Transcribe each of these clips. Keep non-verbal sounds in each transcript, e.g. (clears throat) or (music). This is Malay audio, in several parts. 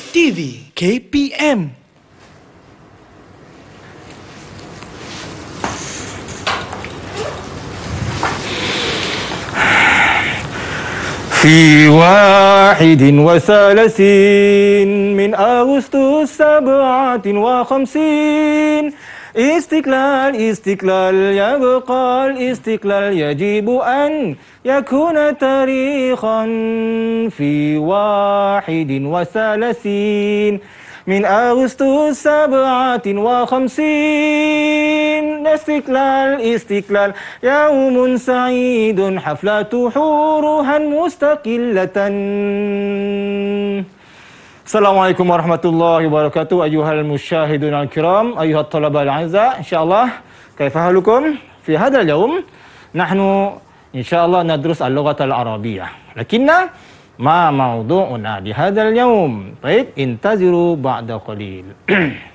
تي في كي بي ام في واحد وثلاثين من أغسطس سبعة وخمسين استقلال استقلال يبقى الاستقلال يجب أن يكون تاريخا في واحد وثلاثين من أغسطس سبعة وخمسين استقلال استقلال يوم سعيد حفلة حورها مستقلة Assalamualaikum warahmatullahi wabarakatuh. Ayuhal musyahidun al-kiram, ayuhat talaba al-azza. InsyaAllah, kaifahalukum fi hadal jawum. Nahnu insyaAllah nadrus al-lughat al-arabiyah. Lakinna, ma maudu'una di hadal jawum. Baik, intaziru ba'da qalil. (clears throat)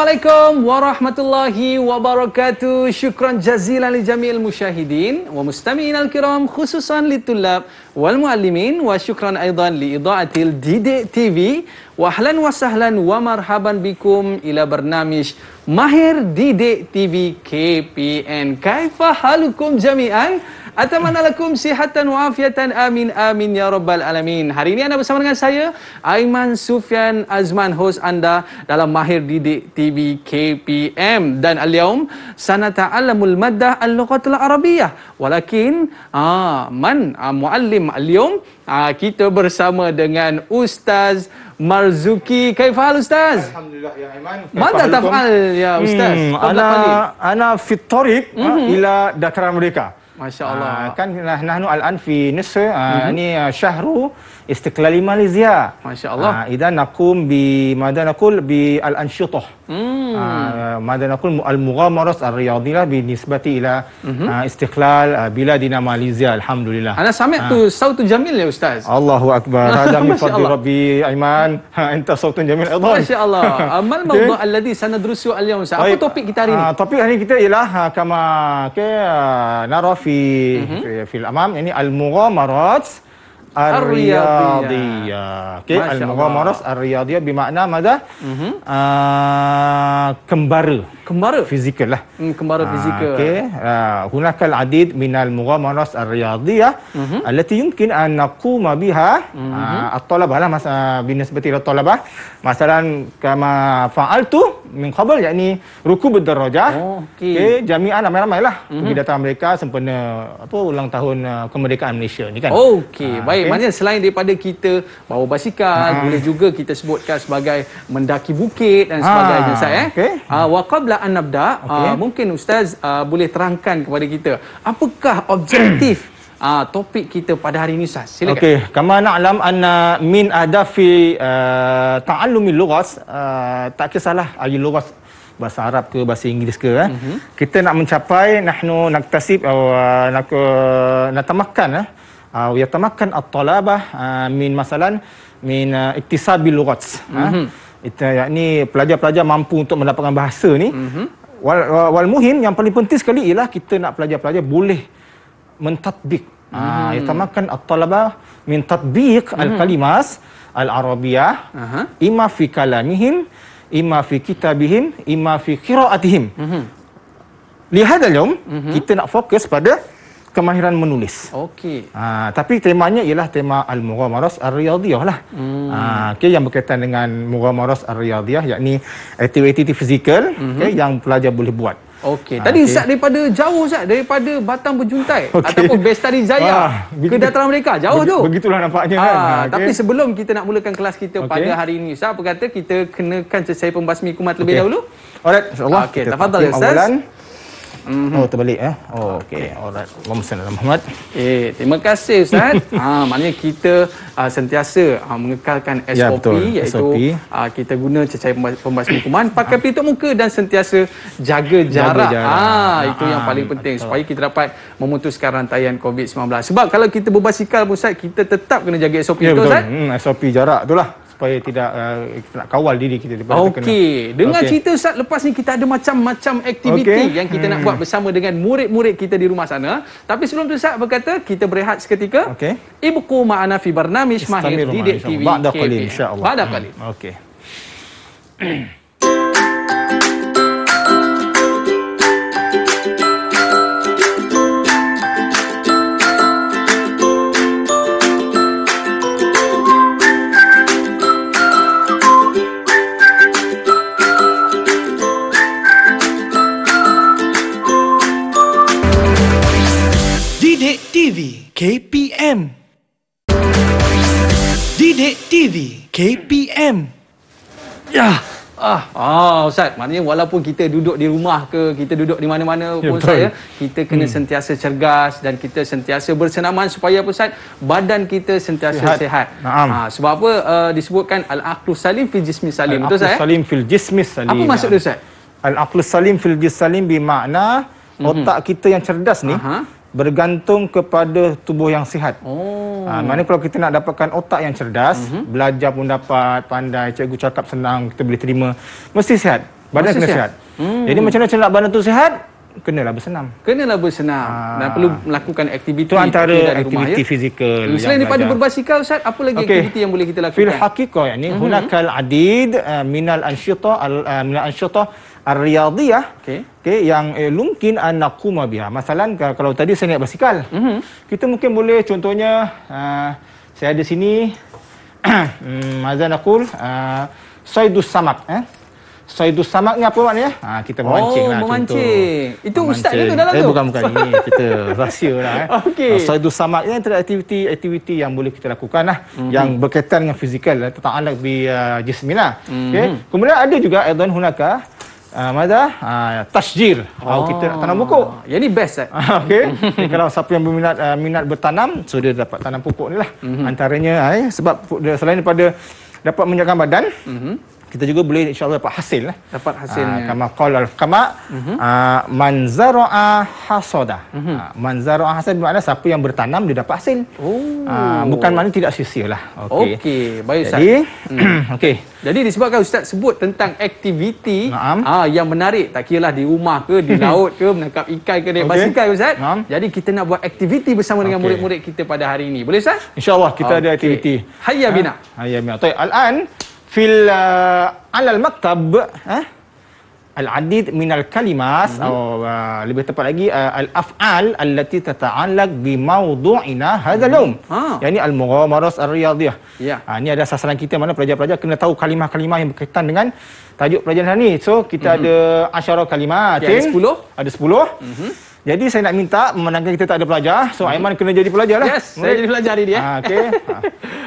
Assalamualaikum warahmatullahi wabarakatuh. Syukran jazilan li jami'il musyahidin wa mustami'in al-kiram khususan li tulab wal muallimin wa syukran aidan li ida'atil Didik TV. Wa ahlan wa sahlan wa marhaban bikum ila bernamish Mahir Didik TV KPN. Kaifa halukum jami'an? Ataman alaikum sihatan wa afiatan amin amin ya rabbal alamin. Hari ini anda bersama dengan saya Aiman Sufyan Azman host anda dalam Mahir Didik TV KPM dan al-yaum sanata maddah al-lughatul arabiyah. Walakin ah man ah, muallim al-yaum ah, kita bersama dengan ustaz Marzuki kaifal ustaz? Alhamdulillah ya Aiman. Mada tafal ya ustaz? Hmm, ana ana fi tariq mm-hmm. Ah, ila dataran mereka. Masya Allah. Uh, kan nah, nahnu al-anfi nisa. Ah, mhm. ni mm syahru istiqlali Malaysia. Masya-Allah. Ha, idan nakum bi madanakul bi al-ansyutah. Hmm. Ha, ah, madanakul al-mughamarat ar-riyadilah bi nisbati ila mm-hmm. uh, istiqlal uh, biladina Malaysia. Alhamdulillah. Ana sami' ha. tu sautun jamil ya ustaz. Allahu akbar. Hadha (laughs) min fadli rabbi Aiman. Ha, anta sautun jamil aidan. Masya-Allah. (laughs) Amal okay. mawdu' alladhi sanadrusu al-yawm. Apa Baik. topik kita hari ini? Ha, topik hari ini kita ialah ha, kama ke okay, uh, nara fi, mm-hmm. fi fil amam yani al-mughamarat. Ar-Riyadiyah okay. Al-Mughamaras Ar-Riyadiyah Bermakna madah uh -huh. uh, Kembara Kembara Fizikal lah hmm, Kembara ah, fizikal uh, Okay uh, Hunakal adid Minal Mughamaras Ar-Riyadiyah uh mhm. -huh. Alati yumkin An naquma biha uh mhm. ah, -huh. At-talabah lah Masa ah, Bina seperti At-talabah Masalah Kama Fa'al tu Min khabar Yakni Ruku berderajah Okay, oh, okay. Jami'an ramai-ramai lah uh -huh. Pergi mhm. datang mereka Sempena Apa Ulang tahun uh, Kemerdekaan Malaysia ni kan oh, Okay uh, Baik Baik, okay. maknanya selain daripada kita bawa basikal, ha. boleh juga kita sebutkan sebagai mendaki bukit dan ha, sebagainya, Ustaz. Ha. Eh? Okay. Uh, ah, Waqabla An-Nabda, ah, okay. uh, mungkin Ustaz uh, boleh terangkan kepada kita, apakah objektif uh, (clears throat) topik kita pada hari ini, Ustaz? Silakan. Okey, kama na'lam anna min adafi uh, ta'alumi lughas, uh, tak kisahlah, ayu lughas bahasa Arab ke bahasa Inggeris ke eh? mm-hmm. kita nak mencapai nahnu naktasib uh, nak uh, natamakan eh? uh, yatamakkan at-talabah ah, min masalan min uh, iktisabil lughat mm yakni pelajar-pelajar mampu untuk mendapatkan bahasa ni mhm. wal, muhin yang paling penting sekali ialah kita nak pelajar-pelajar boleh mentatbik mm-hmm. uh, yatamakkan at-talabah min tatbiq mhm. al-kalimas al-arabiyah uh-huh. imma fi kalamihim imma fi kitabihim imma fi qiraatihim mhm. Lihat dalam, mm-hmm. kita nak fokus pada kemahiran menulis. Okey. Ha, tapi temanya ialah tema Al-Mughamaras Ar-Riyadhiyah lah. Hmm. Ha, okay, yang berkaitan dengan Mughamaras Ar-Riyadhiyah yakni aktiviti fizikal mm-hmm. okay, yang pelajar boleh buat. Okey. Ha, Tadi okay. Ustaz daripada jauh Ustaz, daripada Batang Berjuntai (laughs) okay. ataupun Bestari Jaya ah, ke Dataran Merdeka. Jauh begitu, tu. Begitulah nampaknya ah, kan. Ha, okay. Tapi sebelum kita nak mulakan kelas kita okay. pada hari ini Ustaz, apa kata kita kenakan sesuai pembasmi kumat terlebih okay. dahulu? Alright, insya-Allah. Okey, tafadhal Ustaz. Awalan. Mm-hmm. Oh terbalik eh. Oh okey. Okay. Alright. Allahumma Muhammad. Eh terima kasih ustaz. ha (laughs) maknanya kita uh, sentiasa uh, mengekalkan SOP ya, iaitu SOP. Uh, kita guna cecair pembasmi kuman, pakai pelitup muka dan sentiasa jaga jarak. Jaga Ha, ha itu ha, yang paling betul. penting supaya kita dapat memutuskan rantaian COVID-19. Sebab kalau kita berbasikal pun ustaz, kita tetap kena jaga SOP ya, tu ustaz. Hmm, SOP jarak itulah supaya tidak uh, kita nak kawal diri kita daripada okay. terkena. Okey, dengan okay. cerita Ustaz lepas ni kita ada macam-macam aktiviti okay. yang kita hmm. nak buat bersama dengan murid-murid kita di rumah sana. Tapi sebelum tu Ustaz berkata kita berehat seketika. Okey. Ibuku ma'ana fi barnamish mahir di TV. Ba'da qalil insya-Allah. Ba'da qalil. Hmm. Okey. (clears throat) KPM. Didik TV KPM. Ya. Ah, ah ustaz, maknanya walaupun kita duduk di rumah ke, kita duduk di mana-mana pun saya, ya, kita kena hmm. sentiasa cergas dan kita sentiasa bersenaman supaya apa ustaz, badan kita sentiasa sihat. sihat. Naam. Ah, sebab apa uh, disebutkan al-aqlu salim fil jismi salim. Betul ustaz? Ya? Salim fil jismi salim. Apa maksud ustaz? Al-aqlu salim fil jismi salim bermakna mhm. otak kita yang cerdas ni Aha bergantung kepada tubuh yang sihat. Oh. Ha, mana kalau kita nak dapatkan otak yang cerdas, mm-hmm. belajar pun dapat, pandai, cikgu cakap senang, kita boleh terima, mesti sihat. Badan mesti kena sihat. sihat. Hmm. Jadi macam mana nak badan tu sihat? Kenalah bersenam. Kenalah bersenam. Ha. Dan perlu melakukan aktiviti itu antara aktiviti rumah, ya. fizikal. Selain yang daripada berbasikal Ustaz, apa lagi okay. aktiviti yang boleh kita lakukan? Fil hakika yakni mm-hmm. hunakal adid uh, minal ansyita uh, minal ansyita ar-riyadiyah okay, okey yang eh, mungkin anakuma biha masalan kalau tadi saya naik basikal mm-hmm. kita mungkin boleh contohnya uh, saya ada sini (clears throat) mazan hmm, azan aqul uh, ah, saidus samak eh Saidus Samak ni apa maknanya? Ha, kita memancing oh, lah memancing. contoh. Itu memancing. ustaz ni tu dalam eh, tu? Bukan, bukan. Ini kita (laughs) rahsia lah. Eh. Okay. Uh, Saidus Samak ni antara aktiviti-aktiviti yang boleh kita lakukan lah. Mm-hmm. Yang berkaitan dengan fizikal. Eh, Tentang alat bi uh, jismi lah. Mm-hmm. Okay. Kemudian ada juga Adon Hunaka. Uh, Mada uh, ah, Tashjir oh. Kalau ah. kita nak tanam pokok Yang ni best eh? okay. kalau siapa yang berminat uh, Minat bertanam So dia dapat tanam pokok ni lah mm-hmm. Antaranya eh, Sebab selain daripada Dapat menjaga badan mm-hmm kita juga boleh insyaallah dapat hasil lah. dapat hasilnya uh, kama qala al kama uh-huh. Mhm. Ah, uh, man zaraa hasada uh-huh. uh, man zaraa hasad bermakna siapa yang bertanam dia dapat hasil oh. uh, bukan mana tidak sia lah okey okey baik ustaz hmm. (clears throat) okey jadi disebabkan ustaz sebut tentang aktiviti uh, yang menarik tak kira lah di rumah ke di (laughs) laut ke menangkap ikan ke naik okay. basikal ustaz Naam. jadi kita nak buat aktiviti bersama okay. dengan murid-murid kita pada hari ini boleh ustaz insyaallah kita okay. ada aktiviti hayya bina hayya bina al an fil uh, alal maktab eh? al-adid min al-kalimas mm-hmm. atau uh, lebih tepat lagi uh, al-af'al allati tata'allaq bi mawdu'ina hadha al mm-hmm. ha. yani al-mughamaras ar-riyadhiyah yeah. Ya. ha, ini ada sasaran kita mana pelajar-pelajar kena tahu kalimah-kalimah yang berkaitan dengan tajuk pelajaran ini so kita mm-hmm. ada asyara kalimat ya, ada 10 ada 10 mm-hmm. Jadi saya nak minta memandangkan kita tak ada pelajar, so hmm. Aiman kena jadi pelajar lah. Yes, saya jadi pelajar hari ni eh. Ha, okay. Ha.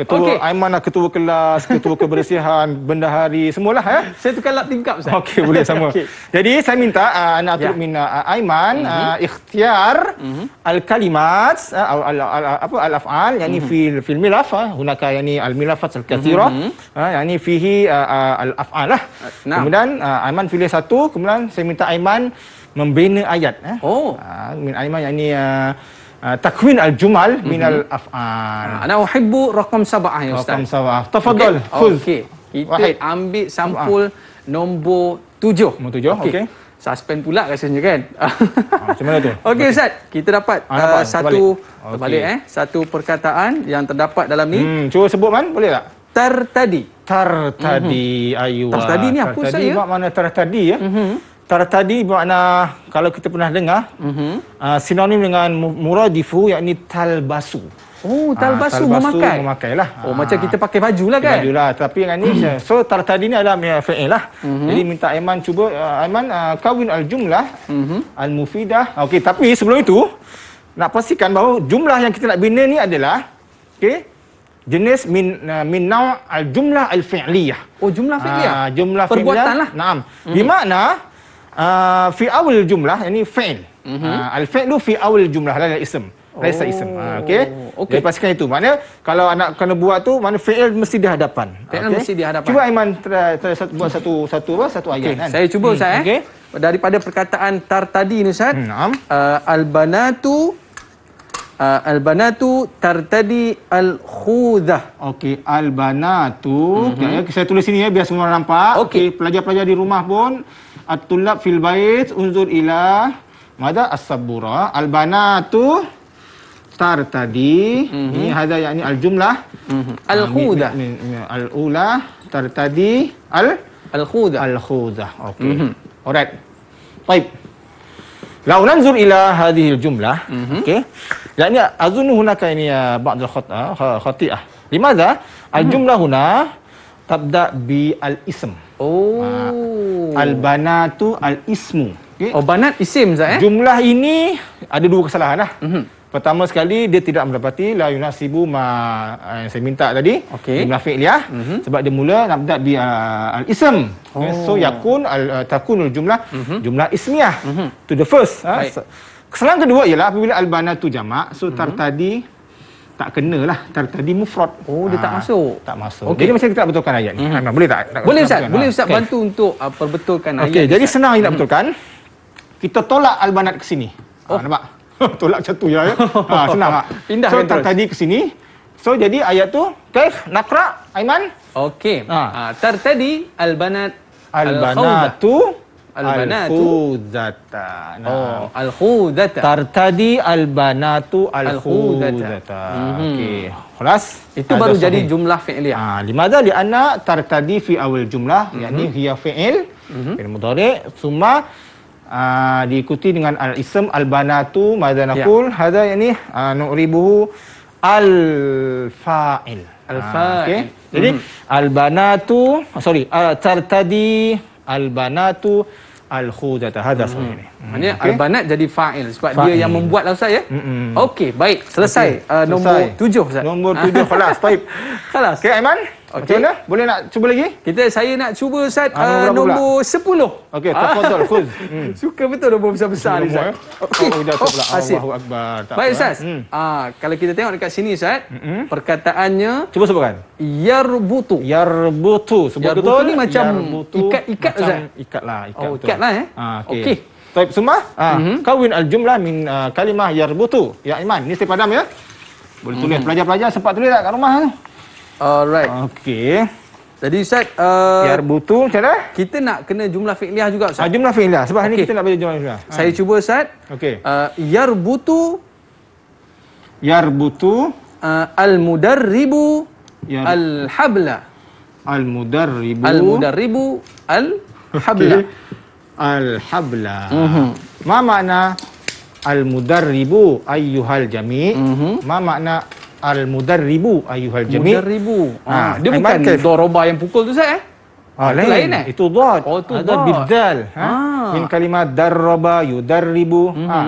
Ketua okay. Aiman lah ketua kelas, ketua kebersihan, (laughs) benda bendahari, semualah ya. Eh. Saya tukar lap tingkap Ustaz. Okey, boleh sama. (laughs) okay. Jadi saya minta uh, anak yeah. Turmina uh, ah, Aiman mm-hmm. uh, ikhtiar mm-hmm. al-kalimat, uh, al- al- apa, al-af'al, yang ni mm-hmm. fil, fil milaf, uh, gunakan yang ni al-milafat al-kathirah, mm-hmm. uh, yang ni fihi uh, uh, al-af'al lah. Uh, nah. Kemudian uh, Aiman pilih satu, kemudian saya minta Aiman membina ayat eh. Oh. Ha, min alimah yang ini uh, uh, takwin al-jumal mm-hmm. min al-af'al. Ana uhibbu rakam sab'ah ya ustaz. Rakam sab'ah. Tafadhal. Okey. Okay. Kita Wahid. ambil sampul Sab'a. nombor tujuh. Nombor tujuh. Okey. Okay. Suspend pula rasanya kan. Macam mana tu? (laughs) Okey Ustaz, kita dapat, ha, uh, satu terbalik. Terbalik, eh. Satu perkataan yang terdapat dalam ni. Hmm, cuba sebut man, boleh tak? Tar Tertadi. Tertadi, mm-hmm. Tar tadi ni apa saya. ya? Tertadi mana tadi ya? Mm-hmm. Tara tadi bermakna kalau kita pernah dengar mm-hmm. uh, sinonim dengan muradifu yakni talbasu. Oh, ah, talbasu, uh, talbasu memakai. memakai lah. Oh, uh, macam ah, kita pakai baju lah kan? Baju lah. Tapi yang ni, hmm. so tara ni adalah mi'a lah. Mm-hmm. Jadi minta Aiman cuba, uh, Aiman uh, kawin al-jumlah, mm-hmm. al-mufidah. Okey, tapi sebelum itu, nak pastikan bahawa jumlah yang kita nak bina ni adalah, okey, jenis min uh, min nau al jumlah al fi'liyah oh jumlah fi'liyah uh, jumlah perbuatan fi'liyah perbuatanlah naam mm-hmm. di makna uh, fi awal jumlah ini fa'il mm-hmm. uh, ah, al fa'il tu fi awal jumlah la isim laisa isim ah, oh. uh, okey okay. lepaskan itu maknanya kalau anak kena buat tu mana fa'il mesti di hadapan fa'il okay. mesti di hadapan cuba Aiman try, try, satu, buat satu satu apa satu ayat okay. kan saya cuba hmm. saya eh. okay. daripada perkataan tar tadi ni ustaz hmm. uh, al banatu Uh, albanatu tartadi al-khudha. Okey, albanatu. Mm-hmm. Okay, saya tulis sini ya biar semua nampak. Okey, okay, pelajar-pelajar di rumah pun At-tulab fil bayit unzur ila Mada as-sabura Al-banatu Tar tadi mm-hmm. Ini hadha yakni al-jumlah mm-hmm. Al-khuda Al-ula Tar tadi Al- Al-khuda Al-khuda Okay mm-hmm. Alright Baik Lau nanzur ila hadhihi al-jumlah mm-hmm. Okay Yakni azunu hunaka ini uh, ya, Ba'd al-khati'ah ah, Limadha Al-jumlah mhm. huna Tabda bi al-ism Oh. Al-bana al-ismu. Okay. Oh, banat isim Zat eh? Jumlah ini ada dua kesalahan lah. Mm-hmm. Pertama sekali, dia tidak mendapati la yunasibu ma eh, yang saya minta tadi. Okay. Jumlah fi'liyah. Mm-hmm. Sebab dia mula nak minta bi uh, al-ism. Oh. Okay. Eh, so, yakun al uh, takunul jumlah. Mm-hmm. Jumlah ismiyah. Mm-hmm. To the first. Ha? Kesalahan kedua ialah apabila al-bana jamak. So, mm-hmm. tartadi tak kena lah tadi mufrad oh dia ha, tak ah. masuk tak masuk okay. jadi macam kita nak betulkan ayat ni hmm. boleh tak boleh ustaz boleh ustaz bantu untuk uh, perbetulkan okay, ayat okey jadi senang hmm. nak mhm. betulkan kita tolak albanat ke sini ah, oh. ha, nampak (laughs) tolak macam ya. ha, (laughs) senang pindah so, kan tadi ke sini so jadi ayat tu kaif nakra aiman okey ha. ha. tadi albanat albanatu Al-banatu al-khudata. Oh, al-khudata. Tartadi al-banatu al-khudata. al Mm-hmm. Okey. Itu baru jadi sahih. jumlah fi'liyah. Ah, Lima dah, liana. tartadi fi awal jumlah, mm-hmm. yakni hiya fi'il, mm-hmm. fi'il mudhari, summa uh, diikuti dengan al-ism al-banatu madza ya. naqul? Yeah. Hadza yakni uh, nu'ribuhu al-fa'il. Ah, al-fa'il. Ah, okay. mm-hmm. Jadi mhm. al-banatu, sorry, uh, tartadi Al-Banatu Al-Khudata. Hadas hmm. ini. Maknanya hmm, okay. Al-Banat jadi fa'il. Sebab fa'il. dia yang membuat lah Ustaz ya. Hmm. Okey, baik. Selesai. Okay. Uh, nombor tujuh Ustaz. Nombor tujuh. Kelas, baik. (laughs) Kelas. Okey, Aiman. Okey lah. Boleh nak cuba lagi? Kita saya nak cuba Ustaz ah, uh, nombor pula. 10. Okey, terkontrol ah. full. Suka betul nombor besar-besar ni Ustaz. Eh? Okey. Oh, jatuh pula. Oh, Allahu akbar. Baik Ustaz. Eh? Hmm. Ah, kalau kita tengok dekat sini Ustaz, perkataannya cuba sebutkan. Yarbutu. Yarbutu. Sebut betul. Ni macam ikat-ikat macam Ustaz. Ikatlah, ikat oh, Ikatlah eh. Ah, okey. Okay. Taib sumah. Ha. Mm-hmm. Kawin al-jumlah min ah, kalimah yarbutu. Ya Iman. Ni setiap padam ya. Boleh tulis. mm Pelajar-pelajar sempat tulis tak kat rumah tu? Eh? Alright. Okey. Jadi Ustaz, uh, biar butuh eh? macam Kita nak kena jumlah fi'liyah juga Ustaz. Ah, jumlah fi'liyah sebab okay. hari ni kita nak belajar jumlah fi'liyah. Saya Ay. Ah. cuba Ustaz. Okey. Uh, yar butuh. Yar butuh. Uh, Al-mudarribu yar... al-habla. Al-mudarribu. Al-mudarribu al-habla. Okay. Al-habla. Mm-hmm. Ma makna al-mudarribu ayyuhal jami'? Mm-hmm. Ma makna al-mudarribu ayuhal jami. Mudarribu. Ha, ah, ah, dia I bukan kaif. doroba yang pukul tu saya eh. Ha, lain. lain eh? Itu dhad. Oh, itu dhad. Bidal. Ha? Min kalimat darroba yudarribu. Mm-hmm. Ha.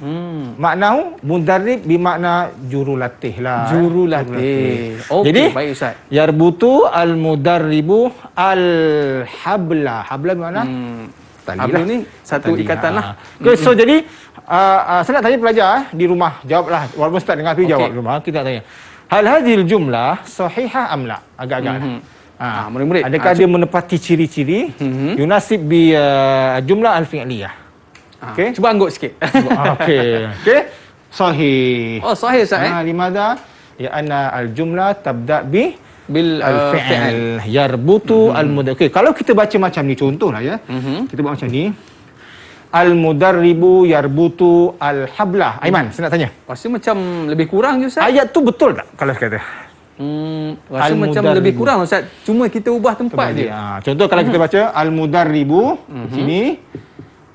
Hmm. Maknahu mundarib bimakna jurulatih lah. Jurulatih. Okay, Jadi, baik Ustaz. Yarbutu al-mudarribu al-habla. Habla bermakna? Hmm tali Abdul lah. ni satu tali, ikatan lah. ha. lah. Okay, so jadi uh, uh, saya nak tanya pelajar eh, di rumah. Jawablah. Walaupun start dengan api okay. jawab di rumah. Kita nak tanya. Hal hadil jumlah sahihah amla. Agak-agak mm-hmm. lah. Ha, murid-murid. Adakah ha, dia menepati ciri-ciri mm-hmm. yunasib bi uh, jumlah al-fi'liyah? Ha. Okay. Cuba angguk sikit. (laughs) Cuba, okay. okay. Sahih. Oh, sahih eh? sahih. Ha, limada? Ya anna al-jumlah tabda' bi bil uh, al-fi'l yarbutu mm-hmm. al-mudarrib. Okay, kalau kita baca macam ni contohlah ya. Mm-hmm. Kita buat macam ni. Al-mudarribu yarbutu al-hablah. Mhm. Aiman, mm. saya nak tanya. Rasa macam lebih kurang je Ustaz. Ayat tu betul tak kalau saya kata? Hmm, rasa macam lebih kurang Ustaz. Cuma kita ubah tempat Terbalik. je. Ha, contoh kalau mm-hmm. kita mhm. baca al-mudarribu mm-hmm. sini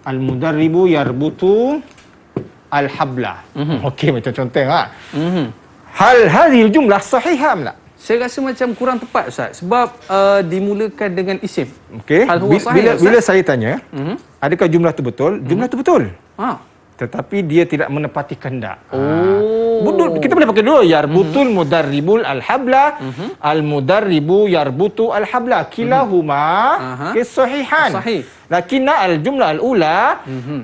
al-mudarribu yarbutu al-hablah. Mm-hmm. Okey macam contoh ah. Ha? Mhm. Hal hadhihi jumlah sahihah tak? Saya rasa macam kurang tepat Ustaz sebab uh, dimulakan dengan isim. Okey. Bila bila, Ustaz? bila saya tanya, uh-huh. adakah jumlah tu betul? Uh-huh. Jumlah tu betul. Ha. Tetapi dia tidak menepati kehendak. Oh. Ha. kita boleh pakai dulu yarbutul uh-huh. mudarribul alhabla uh-huh. almudarribu yarbutu alhabla kilahuma uh-huh. kesahihan. Sahih. Lakinna aljumlah alula uh-huh.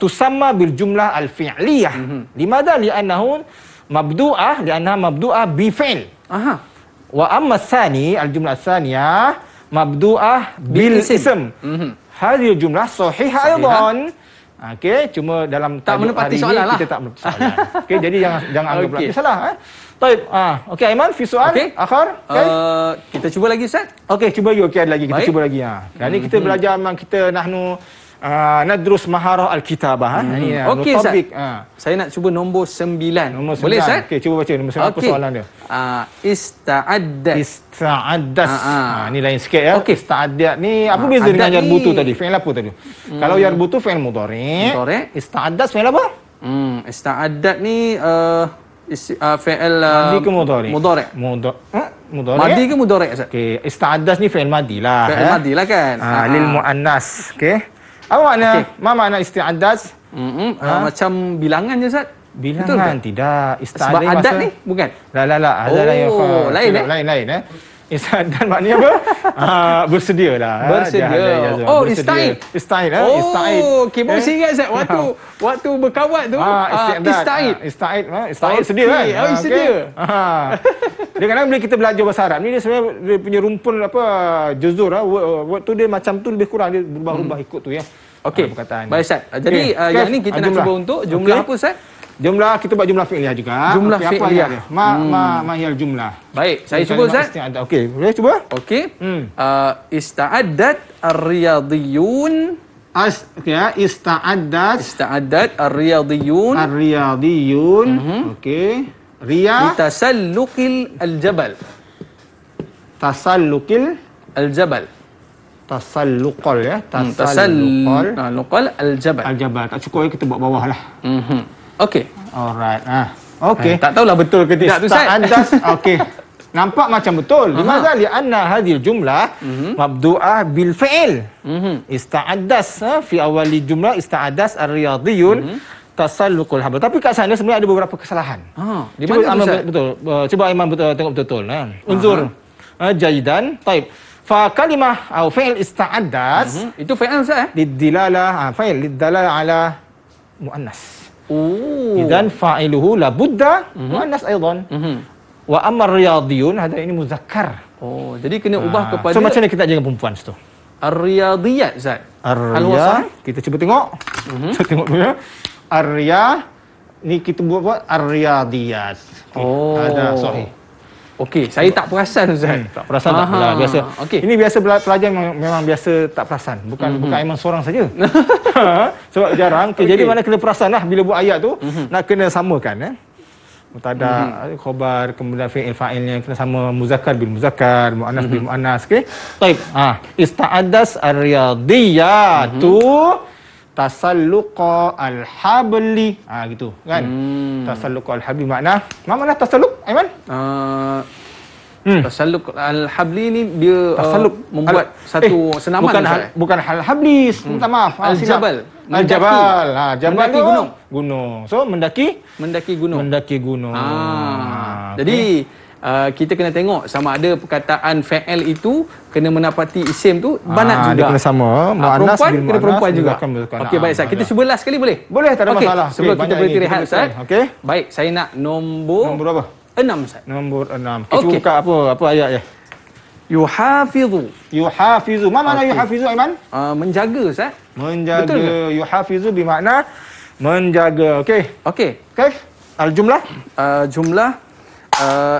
Ah, uh, jumlah al alfi'liyah. Uh-huh. Limadha li'annahun mabdu'ah lianna mabdu'ah bi fi'l. Aha. Wa amma sani al-jumlah saniyah mabdu'ah bil isim. Mhm. Hadhihi jumlah sahihah aydhan. Ha? Okey, cuma dalam tak menepati soalan lah. kita tak menepati soalan. (laughs) Okey, jadi jangan jangan anggap okay. salah eh. Baik. Ah, ha, okey Aiman, fi soal okay. akhir. Eh, okay. Uh, kita cuba lagi Ustaz. Okey, cuba you okey lagi kita Baik. cuba lagi ha. Kali mm-hmm. kita hmm, hmm, hmm. belajar memang kita nahnu Ah, Nadrus Maharah Al-Kitabah. Ha? Hmm. Ya, Okey, Ustaz. Ha. Saya nak cuba nombor sembilan. Nombor Boleh, Ustaz? Okey, cuba baca nombor sembilan. Okay. Apa soalan dia? Uh, Ista'addas. Ista'addas. Uh, uh. ha, ini lain sikit ya. Okay. Ista'addas ni, apa uh, beza dengan Yarbutu tadi? Fail apa tadi? Hmm. Kalau Yarbutu, fail mudore. Mudore. Ista'addas, fail apa? Hmm. Ista'addas ni... Uh, isi, uh, fail uh, Madi ke mudore? Mudore. Mudore. Eh, madi ke mudorek? Okay. Istaadas ni fail madi lah. eh? madi lah kan. Ah, ah. Lil mu'annas. Okay. Awak nak okay. mama nak isti'adas? Mm -hmm. ha? Ah, macam bilangan je Zat Bilangan? tidak. Istiadat Sebab adat ni? Bukan? La, la, la. Adat lah oh, lain, lain, eh? lain, lain, eh? Insan eh, dan maknanya apa? (laughs) Ah uh, bersedia lah. Bersedia. Eh, oh, istain. Istain eh. Oh, istain. Oh, okay. kamu eh? ingat Zat, waktu (laughs) ah. waktu berkawat tu? Ah, ah istain. Istain. Ah, istain eh? sedia kan? Oh, sedia. Ha. Okay. dia kadang bila kita belajar bahasa Arab ni dia sebenarnya dia punya rumpun apa juzur ah word, dia macam tu lebih kurang dia berubah-ubah hmm. ikut tu ya. Okey. Uh, Baik Zat. Jadi okay. uh, yang ni kita jumlah. nak cuba untuk jumlah okay. apa Zat? Jumlah kita buat jumlah fi'liyah juga. Jumlah okay, fi'liyah. Ma hmm. ma mahiyal jumlah. Baik, saya cuba Ustaz. Okey, boleh cuba? Okey. Hmm. Uh, ista'addat ar-riyadiyun as okay, ya. ista'addat ista'addat ar-riyadiyun ar-riyadiyun. Mm -hmm. Okey. Ria litasallukil al-jabal. Tasallukil al-jabal. Tasallukal ya. Tasallukal. Hmm. Ah, al-jabal. Al-jabal. Tak cukup ya, kita buat bawah lah. Mm -hmm. Okey. Alright. Ah. Okey. Eh, tak tahulah betul ke tidak tu saya. Andas. (laughs) Okey. Nampak macam betul. Lima kali anna hadhil jumlah mhm. mabdu'ah bil fi'il. Mhm. Ista'adas ha, fi awali jumlah ista'adas ar-riyadiyun mhm. tasallukul habl. Tapi kat sana sebenarnya ada beberapa kesalahan. Ha. Di mana betul? cuba iman betul, eh, tengok betul-betul. Ha. Unzur. Ha, jaidan. Taib. Fa kalimah au fi'il ista'adas. Mhm. Itu fi'il sah. Eh? Lid dilalah. Ha, fi'il. Lid ala mu'annas. Oh. Idan fa'iluhu la budda muannas mhm. mm-hmm. aidan. Mm-hmm. Wa amma riyadiyun hada ini muzakkar. Oh, jadi kena ah. ubah ha. kepada So macam mana kita jaga perempuan situ? Ar-riyadiyat zat. Ar-riya. Kita cuba tengok. Mm-hmm. Kita (laughs) tengok dulu. Ar-riya ni kita buat apa? Ar-riyadiyat. Oh. Ada ah, sahih. Okey, saya tak perasan Ustaz. Hmm, tak perasan Aha. tak pula. Biasa. Okay. Ini biasa pelajar memang, memang biasa tak perasan. Bukan hmm bukan memang seorang saja. ha, (laughs) (laughs) sebab jarang. Okay, okay. Jadi mana kena perasan lah bila buat ayat tu. hmm Nak kena samakan. Eh. Mutada, mm-hmm. Eh, khobar, kemudian fi'il fa'ilnya. Kena sama muzakkar bil muzakkar. Mu'anas mm-hmm. bil mhm. mu'anas. Okay. Taib. Ha. Ah. Ista'adas ar-riyadiyah hmm tu... Mhm tasalluqa al-habli. Ah ha, gitu kan. Hmm. Tasalluqa al-habli makna Mana? tasalluq Aiman? Ah uh, hmm. Tasalluq al-habli ni dia ah, tasalluq uh, membuat al- satu eh, senaman bukan hal, eh? bukan al-habli. Minta hmm. maaf. Ah, Al-jabal. Al jabal. Ha, ah, jabal mendaki gunung. Gunung. So mendaki mendaki gunung. Mendaki gunung. Ah. Ha, okay. Jadi Ah, kita kena tengok sama ada perkataan fa'al itu kena menapati isim tu banat ah, juga. Dia kena sama ah, muannas perempuan bin kena perempuan juga. Okey baik Ustaz, kita cuba last sekali boleh? Boleh, tak ada okay. masalah. Sebelum okay, kita berhenti rehat Ustaz. Okey. Baik, saya nak nombor Nombor apa? Enam Ustaz. Nombor enam. Kita okay. buka apa apa ayat ya? Yuhafizu. Yuhafizu. Mana okay. yuhafizu Aiman? Uh, menjaga Ustaz. Menjaga. Betul Yuhafizu bermakna menjaga. Okey. Okey. Okey. Al-jumlah? Uh, jumlah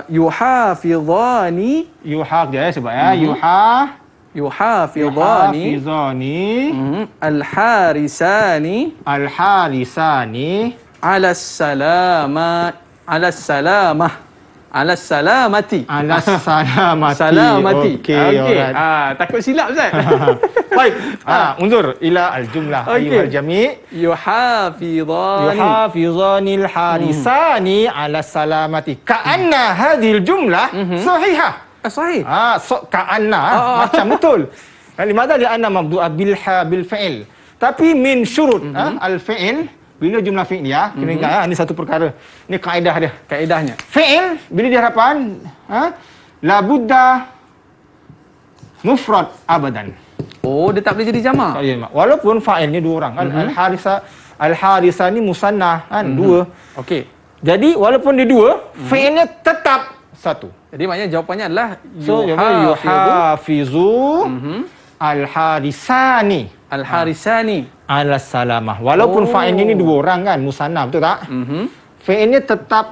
yuhafizani yuhaf dia sebab ya yuhaf yuhafizani yuhafizani eh? mm-hmm. mm-hmm. alharisani alharisani ala salama ala salamah Alas salamati. Alas salamati. Salamati. Okey. Okay. Ah, takut silap Ustaz. (laughs) Baik. Ah. ah, unzur ila al jumlah okay. ayyuhal jami' yuhafizani. Yuhafizani al harisani hmm. ala salamati. Ka'anna hmm. hadhil jumlah hmm sahihah. Ah, sahih. Ah, so, ka'anna ah, ah. macam betul. Kalimat dia anna mabdu'a bil ha bil fa'il. Tapi min syurut mm-hmm. ah, al fa'il bila jumlah fi'il ya, mm -hmm. kena mhm. ingat ya, ini satu perkara. Ini kaedah dia, kaedahnya. Fi'il bila diharapkan, ha? La budda mufrad abadan. Oh, dia tak boleh jadi jamak. Tak boleh jamak. Walaupun fa'ilnya dua orang kan. Mm -hmm. Al Harisa Al Harisa ni musanna kan, mm -hmm. dua. Okey. Jadi walaupun dia dua, mm -hmm. fi'ilnya tetap satu. Jadi maknanya jawapannya adalah so, yuhafizu. Yuhafizu. Mm -hmm. Al-Harisani. Al-Harisani. Ha. Al-Salamah. Walaupun oh. fa'in ini dua orang kan, musanna betul tak? Mm-hmm. Fa'innya tetap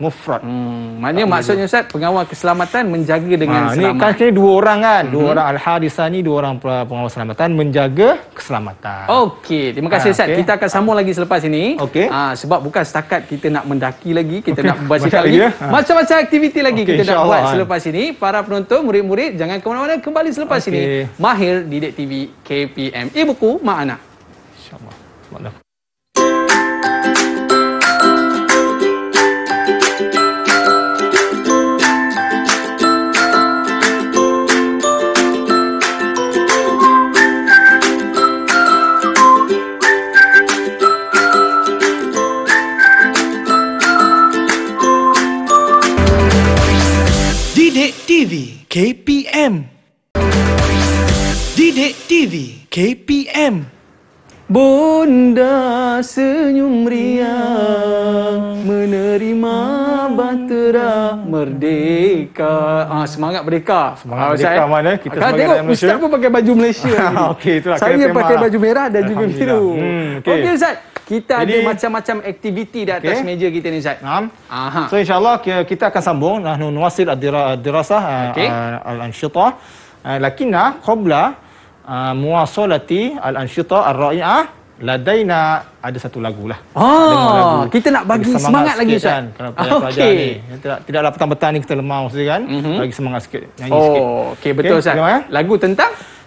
mufrad. Hmm, maknanya tak maksudnya ustaz pengawal keselamatan menjaga dengan ha, selamat. Ini kan dua orang kan. Dua mm-hmm. orang al-hadisah ni dua orang pengawal keselamatan menjaga keselamatan. Okey, terima kasih ha, ustaz. Okay. Kita akan sambung lagi selepas ini. Okey. Ha, sebab bukan setakat kita nak mendaki lagi, kita okay. nak membasikal lagi. Ya? Ha. Macam-macam aktiviti lagi okay, kita nak buat ha. selepas ini. Para penonton, murid-murid jangan ke mana-mana kembali selepas okay. ini. Mahir Didik TV KPM. Ibuku mak anak. insya KPM. Didik TV KPM. Bunda senyum riang menerima batera merdeka. Ah semangat merdeka. Semangat ah, merdeka saya, eh. mana? Kita semangat tengok, dalam Ustaz pun pakai baju Malaysia. (laughs) Ah, okey itulah. Saya pakai baju merah dan juga biru. Hmm, Okey okay, Ustaz. Kita Jadi, ada macam-macam aktiviti di atas okay. meja kita ni Zaid. Naam. Aha. So insyaallah kita akan sambung nahnu nuwasil ad-dirasah uh, uh, al-anshita. Uh, lakinna qabla uh, al-anshita ar-ra'iah ladaina ada satu lagu lah. Oh, lagu. kita nak bagi semangat, semangat lagi Ustaz. Kan, kalau okay. Tidak, tidaklah petang-petang ni kita lemah mesti kan. Mm-hmm. Bagi semangat sikit. Nyanyi oh, sikit. Okay, betul Ustaz. Okay, lagu tentang?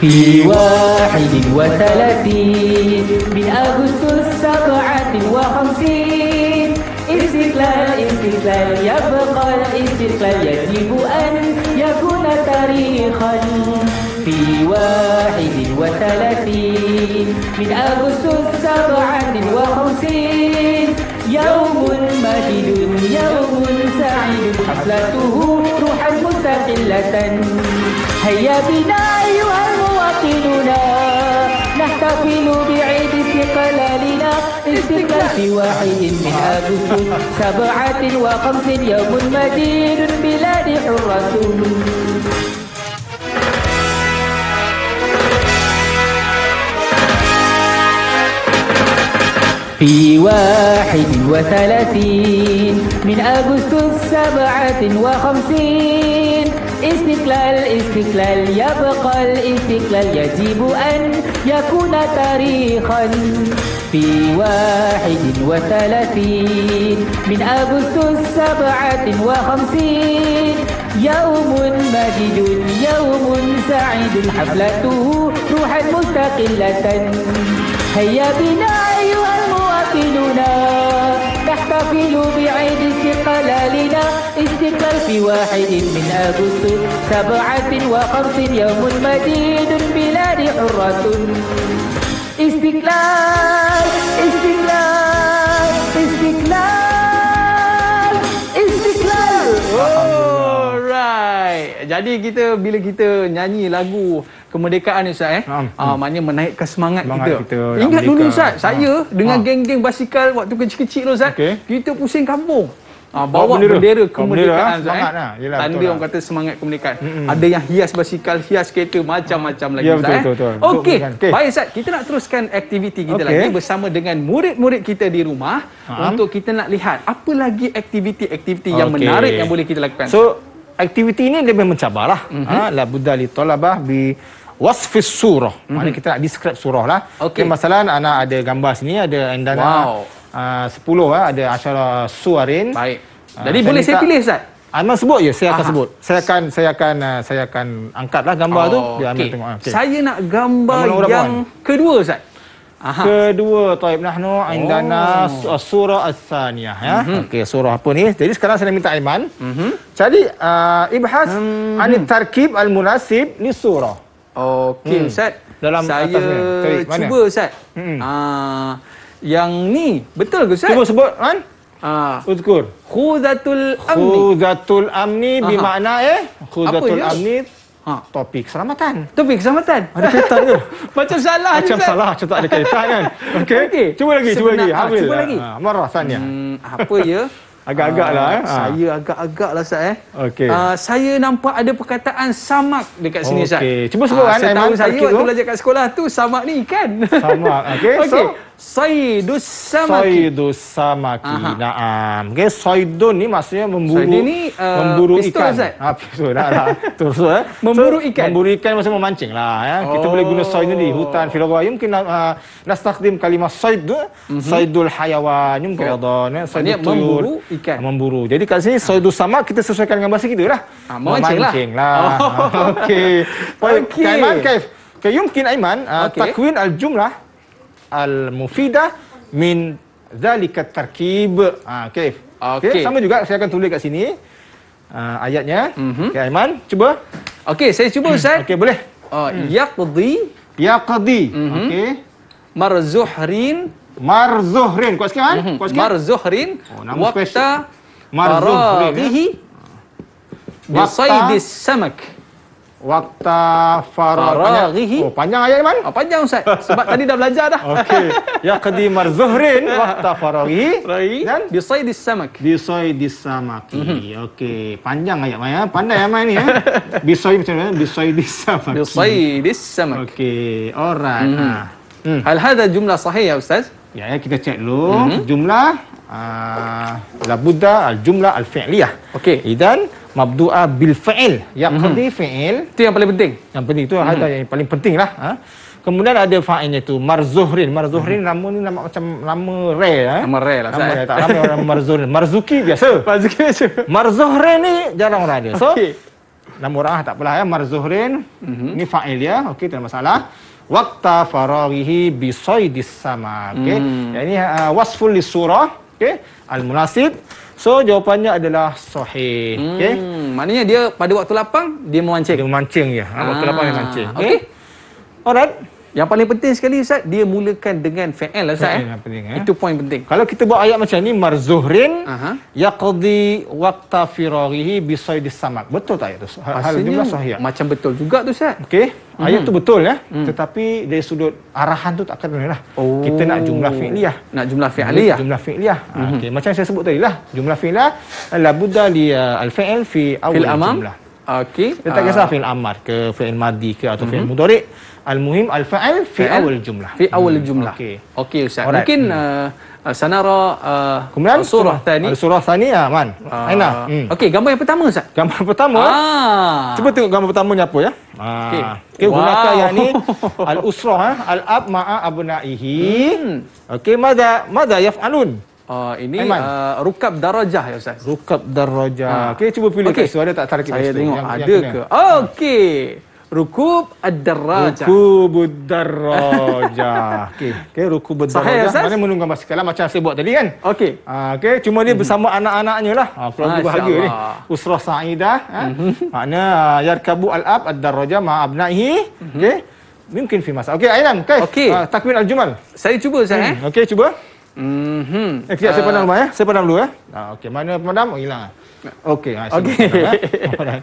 في واحد وثلاثين من أغسطس سبعة وخمسين استقلال استقلال يبقى الاستقلال يجب أن يكون تاريخا في واحد وثلاثين من أغسطس سبعة وخمسين يوم مجيد يوم سعيد حفلته روحا مستقلة هيا بنا أيها المواطنون نحتفل بعيد استقلالنا استقلال في واحد من أغسطس سبعة وخمس يوم مجيد بلاد حرة في واحد وثلاثين من أغسطس سبعة وخمسين استقلال استقلال يبقى الاستقلال يجب أن يكون تاريخا في واحد وثلاثين من أغسطس سبعة وخمسين يوم مجيد يوم سعيد حفلته روحا مستقلة هيا بنا محافلنا نحتفل بعيد استقلالنا استقلال في واحد من أغسطس سبعة وخمس يوم مديد بلاد حرة استقلال استقلال استقلال استقلال jadi kita bila kita nyanyi lagu kemerdekaan ni ustaz eh ah hmm. maknanya menaikkan semangat, semangat kita, kita ingat Amerika. dulu ustaz ha. saya ha. dengan ha. geng-geng basikal waktu kecil-kecil ustaz okay. kita pusing kampung ha, Ah, bawa, bawa bendera, bendera kemerdekaan bawa bendera, ah. eh? semangat eh. lah. tanda orang lah. kata semangat kemerdekaan mm-hmm. ada yang hias basikal hias kereta macam-macam lagi yeah, betul, eh. betul, betul. Okay. Okay. baik Ustaz kita nak teruskan aktiviti kita okay. lagi bersama dengan murid-murid kita di rumah ha. untuk kita nak lihat apa lagi aktiviti-aktiviti okay. yang menarik yang boleh kita lakukan so aktiviti ini lebih mencabarlah. Mm -hmm. Ha la budali talabah bi wasf surah. Mm -hmm. Maknanya kita nak describe surah lah. Okay. Okay, masalah anak ada gambar sini ada endana. Wow. Uh, 10 lah ada asyara suarin. Baik. Ah, Jadi uh, boleh saya, saya pilih Ustaz? Ah, anak sebut ya, saya akan sebut. Saya akan saya akan saya akan angkatlah gambar oh, tu dia okay. tengok. Okay. Saya nak gambar, gambar yang kedua Ustaz. Aha. Kedua Taib Nahnu Indana oh. Surah Al-Thaniyah ya? mm-hmm. Okey surah apa ni Jadi sekarang saya minta Aiman mm-hmm. Cari uh, Ibhas mm-hmm. Anit Tarkib Al-Munasib Ni surah Okey hmm. Ustaz Dalam Saya Cari, cuba mana? Ustaz mm-hmm. uh, Yang ni Betul ke Ustaz Cuba sebut kan Ah. Uzkur. Khuzatul amni. Khuzatul amni bermakna eh? Khuzatul amni. Ha. Topik keselamatan. Topik keselamatan. Ada kaitan ke? (laughs) macam salah Macam ni, salah, macam tak ada kaitan kan. (laughs) Okey. Okay. Cuba lagi, cuba lagi. Ha, cuba lah. lagi. Ha, marah sanya. Hmm, apa ya? (laughs) Agak-agak lah eh. Ha. Saya agak-agak lah Ustaz eh. Okey. Uh, saya nampak ada perkataan samak dekat sini Ustaz. Okey. Cuba sebut uh, Saya tahu saya waktu belajar kat sekolah tu samak ni ikan. Samak. okay. Okay. So, Saidus Samaki. Saidus Samaki. Aha. Naam. Okay, Saidun ni maksudnya memburu Saidun ni uh, memburu pistol, ikan. Ha, pistol, nah, nah. Terus eh. Memburu so, ikan. Memburu ikan maksudnya memancing lah. Ya. Eh. Kita boleh guna Saidun di hutan. Oh. Fila bawah. Ya, mungkin nak uh, ah, nastakdim kalimah Saidun. Mm-hmm. Saidul Hayawan. Ini ya, mungkin oh. ada. Ya. memburu ikan. Ah, memburu. Jadi kat sini Saidus sama kita sesuaikan dengan bahasa kita lah. Ha, memancing, memancing lah. lah. Oh. (laughs) Okey. (laughs) Okay. Kaiman, Kaif. Kayumkin Aiman, okay. takwin al-jumlah al-mufidah min zalika tarkib. Ha, Okey, okay. Okay. Sama juga saya akan tulis kat sini uh, ayatnya. Mm-hmm. Okay, Aiman, cuba. Okey, saya cuba hmm, Ustaz. Okey boleh. Uh, hmm. Yaqdi. Yaqdi. Mm-hmm. Okay. Marzuhrin. Marzuhrin. Kuat sikit, kan? Mm-hmm. Marzuhrin. Oh, waqta Marzuhrin. Ya. Waqta faradihi. Ya? Bisaydi samak. Wakta faragihi. Oh, panjang ayat ni, Man. Oh, panjang, Ustaz. Sebab tadi dah belajar dah. Okey. (laughs) Ya qadimar zuhrin wakta faragihi. Dan bisaydi samak. Bisaydi samak. Mhm. Okey. Panjang ayat, Man. Ya. Pandai ya, Man ni. Ya. (laughs) Bisaydi macam mana? Bisaydi samak. Bisaydi samak. Okey. Alright. Mm -hmm. Nah. Hmm. Al hadha jumlah sahih ya, Ustaz? Ya, ya kita cek dulu. Mm -hmm. Jumlah Ah, labudda al jumla al fi'liyah okey idan mabdu'a bil fa'il ya mhm. qadi mm-hmm. fi'il itu yang paling penting yang penting itu mm-hmm. yang paling penting lah ha? kemudian ada fa'ilnya tu, marzuhrin marzuhrin mm-hmm. nama ni nama macam nama rare ha? nama rare lah nama saya. tak ramai orang marzuhrin marzuki biasa (laughs) marzuki biasa marzuhrin ni jarang orang ada so okay. nama orang lah, tak apalah ya marzuhrin mm-hmm. ni fa'il ya okey tak ada masalah waqta faraghihi bi sama okey mm. ini uh, ah, wasful li surah Okay, al-munasib. So jawapannya adalah sahih. Hmm. Okey. Maknanya dia pada waktu lapang dia memancing. Dia memancing ya. Ha, waktu ah, lapang dia memancing. Okey. Okay. Alright. Yang paling penting sekali Ustaz, dia mulakan dengan fa'il Ustaz. Fa'il eh. penting. Eh? Itu poin penting. Kalau kita buat ayat macam ni, marzuhrin yaqdi waqta firarihi bisaydi samak. Betul tak ayat tu? Ha, hal ini jumlah sahih. Macam betul juga tu Ustaz. Okey. Ayat mm -hmm. tu betul ya. Eh? Mm. Tetapi dari sudut arahan tu tak kena lah. Oh. Kita nak jumlah fi'liyah. Nak jumlah fi'liyah. Jumlah fi'liyah. Mm -hmm. Okey, macam saya sebut tadi lah. Jumlah fi'liyah la budda li uh, al-fa'il fi awal jumlah. Okey. Dia tak kisah uh, ah. fi'il amar ke fi'il madi ke atau fi'il uh-huh. Mhm. mudhari. Al-muhim al-fa'al fi awal jumlah. Fi awal hmm, jumlah. Hmm. Okey. Okey ustaz. Alright. Mungkin hmm. uh, uh sanara uh, Kemudian, uh, surah tani. Surah tani ya ah, man. Uh, Aina. Hmm. Okey, gambar yang pertama ustaz. Gambar pertama. Ah. Cuba tengok gambar pertamanya apa ya. Okey. Okey, wow. gunakan yang ni al-usrah al-ab ma'a abnaihi. Hmm. Okey, madha madha yaf'alun? Uh, ini uh, rukab darajah ya Ustaz? Rukab darajah. Ha. Okey, cuba pilih okay. suara tak tarik. Saya tengok yang, ada yang ke? Oh, Okey. Rukub ad-darajah. Rukub ad-darajah. (laughs) okey, okay. rukub ad-darajah. Mana menunggang basikal lah macam saya buat tadi kan? Okey. Ah, okey, cuma dia bersama hmm. anak-anaknya lah. Ah, keluarga bahagia Allah. ni. Usrah Sa'idah. Ha? Hmm. Makna yarkabu al-ab ad-darajah ma abnaihi. Hmm. okey. Mungkin fi masa. Okey, Ainan, okey. Okay. Uh, takwin al-jumal. Saya cuba saya. Hmm. Eh? Okey, cuba. Mhm. Mm eh, kejap, saya pandang rumah eh. ya. Saya pandang dulu ya. Ah, okey. Mana pemadam? Oh, hilang Okay. Eh. Okey. Ah, okey.